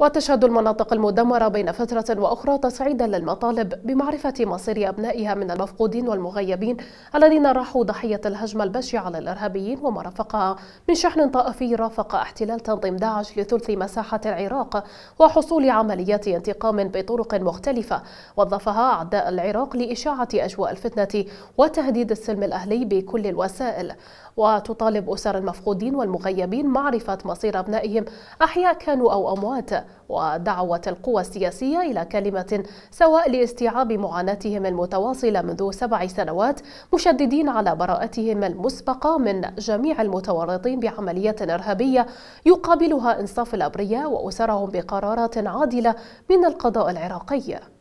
وتشهد المناطق المدمرة بين فترة وأخرى تصعيدا للمطالب بمعرفة مصير أبنائها من المفقودين والمغيبين الذين راحوا ضحية الهجمة البشعة على الإرهابيين وما رافقها من شحن طائفي رافق احتلال تنظيم داعش لثلث مساحة العراق وحصول عمليات انتقام بطرق مختلفة وظفها أعداء العراق لإشاعة أجواء الفتنة وتهديد السلم الأهلي بكل الوسائل وتطالب أسر المفقودين والمغيبين معرفة مصير أبنائهم أحياء كانوا أو أموات ودعوة القوى السياسية إلى كلمة سواء لاستيعاب معاناتهم المتواصلة منذ سبع سنوات مشددين على براءتهم المسبقة من جميع المتورطين بعملية إرهابية يقابلها إنصاف الأبرياء وأسرهم بقرارات عادلة من القضاء العراقي